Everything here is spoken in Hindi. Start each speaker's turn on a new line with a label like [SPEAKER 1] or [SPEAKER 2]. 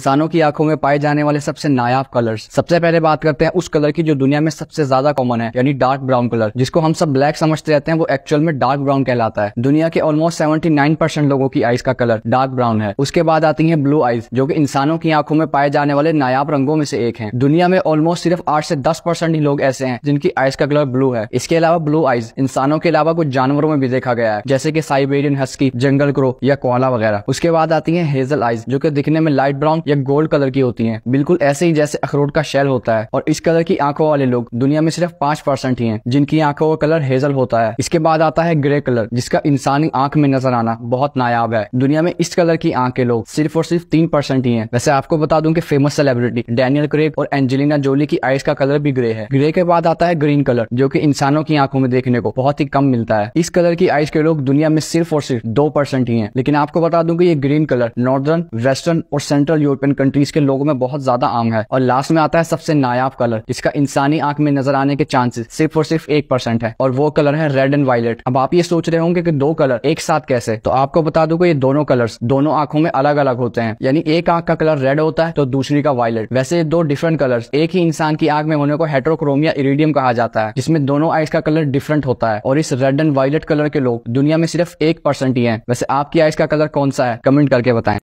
[SPEAKER 1] इंसानों की आंखों में पाए जाने वाले सबसे नायाब कलर्स सबसे पहले बात करते हैं उस कलर की जो दुनिया में सबसे ज्यादा कॉमन है यानी डार्क ब्राउन कलर जिसको हम सब ब्लैक समझते रहते हैं वो एक्चुअल में डार्क ब्राउन कहलाता है दुनिया के ऑलमोस्ट सेवेंटी लोगों की आईज का कलर डार्क ब्राउन है उसके बाद आती है ब्लू आइज जो की इंसानों की आंखों में पाए जाने वाले नायाब रंगों में से एक है दुनिया में ऑलमोस्ट सिर्फ आठ से दस परसेंट ही लोग ऐसे है जिनकी आइज का कलर ब्लू है इसके अलावा ब्लू आइज इंसानों के अलावा कुछ जानवरों में भी देखा गया है जैसे की साइबेरियन हस्की जंगल क्रो या कोला वगैरह उसके बाद आती है हेजल आईज जो की दिखने में लाइट ब्राउन या गोल्ड कलर की होती है बिल्कुल ऐसे ही जैसे अखरोट का शेल होता है और इस कलर की आंखों वाले लोग दुनिया में सिर्फ पांच परसेंट ही है जिनकी आंखों का कलर हेजल होता है इसके बाद आता है ग्रे कलर जिसका इंसानी आंख में नजर आना बहुत नायाब है दुनिया में इस कलर की आंख के लोग सिर्फ और सिर्फ तीन परसेंट ही है वैसे आपको बता दूं कि फेमस सेलिब्रिटी डेनियल क्रेग और एंजेलिना जोली की आइस का कलर भी ग्रे है ग्रे के बाद आता है ग्रीन कलर जो की इंसानों की आंखों में देखने को बहुत ही कम मिलता है इस कलर की आइस के लोग दुनिया में सिर्फ और सिर्फ दो परसेंट ही है लेकिन आपको बता दूंगी ये ग्रीन कलर नॉर्दर्न वेस्टर्न और सेंट्रल यूरोप यूरोपियन कंट्रीज के लोगों में बहुत ज्यादा आम है और लास्ट में आता है सबसे नायाब कलर जिसका इंसानी आंख में नजर आने के चांसेस सिर्फ और सिर्फ एक परसेंट है और वो कलर है रेड एंड वायलेट अब आप ये सोच रहे होंगे कि दो कलर एक साथ कैसे तो आपको बता दूंगा ये दोनों कलर दोनों आंखों में अलग अलग होते हैं यानी एक आंख का कलर रेड होता है तो दूसरी का वायलेट वैसे ये दो डिफरेंट कलर एक ही इंसान की आंख में होने को हेट्रोक्रोमिया इरिडियम कहा जाता है जिसमें दोनों आइस का कलर डिफरेंट होता है और इस रेड एंड वायलेट कलर के लोग दुनिया में सिर्फ एक परसेंट ही है वैसे आपकी आइस का कलर कौन सा है कमेंट करके बताएं